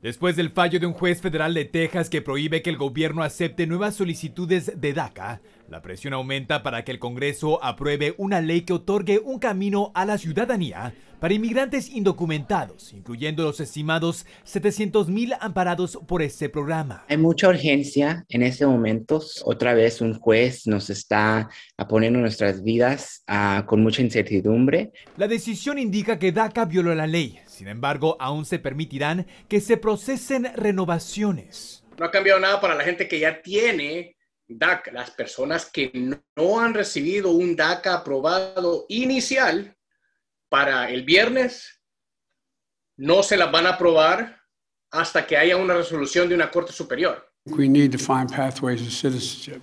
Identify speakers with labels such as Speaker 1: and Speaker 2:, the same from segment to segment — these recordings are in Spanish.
Speaker 1: Después del fallo de un juez federal de Texas que prohíbe que el gobierno acepte nuevas solicitudes de DACA, la presión aumenta para que el Congreso apruebe una ley que otorgue un camino a la ciudadanía para inmigrantes indocumentados, incluyendo los estimados 700 mil amparados por este programa. Hay mucha urgencia
Speaker 2: en este momento. Otra vez un juez nos está poniendo nuestras vidas ah, con mucha incertidumbre.
Speaker 1: La decisión indica que DACA violó la ley, sin embargo, aún se permitirán que se procesen renovaciones. No ha cambiado nada para la gente que ya tiene DACA. Las personas que no han recibido un DACA aprobado inicial para el viernes, no se las van a aprobar hasta que haya una resolución de una corte superior.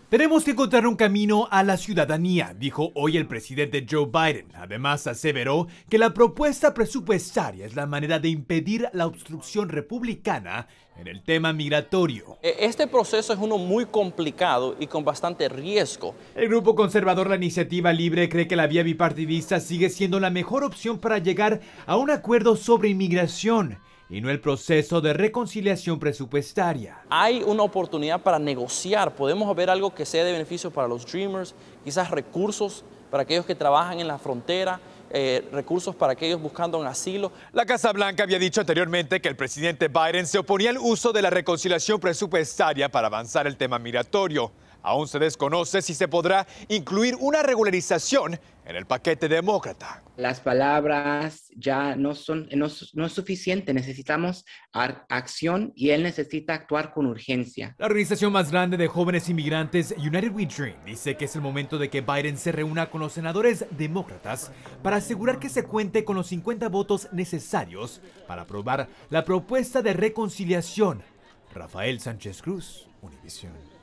Speaker 1: Tenemos que encontrar un camino a la ciudadanía, dijo hoy el presidente Joe Biden. Además, aseveró que la propuesta presupuestaria es la manera de impedir la obstrucción republicana en el tema migratorio. E, este proceso es uno muy complicado y con bastante riesgo. El grupo conservador La Iniciativa Libre cree que la vía bipartidista sigue siendo la mejor opción para llegar a un acuerdo sobre inmigración y no el proceso de reconciliación presupuestaria. Hay una oportunidad para negociar, podemos ver algo que sea de beneficio para los Dreamers, quizás recursos para aquellos que trabajan en la frontera, eh, recursos para aquellos buscando un asilo. La Casa Blanca había dicho anteriormente que el presidente Biden se oponía al uso de la reconciliación presupuestaria para avanzar el tema migratorio aún se desconoce si se podrá incluir una regularización en el paquete demócrata.
Speaker 2: Las palabras ya no son no, es suficiente, necesitamos acción y él necesita actuar con urgencia.
Speaker 1: La organización más grande de jóvenes inmigrantes, United We Dream, dice que es el momento de que Biden se reúna con los senadores demócratas para asegurar que se cuente con los 50 votos necesarios para aprobar la propuesta de reconciliación. Rafael Sánchez Cruz, Univisión.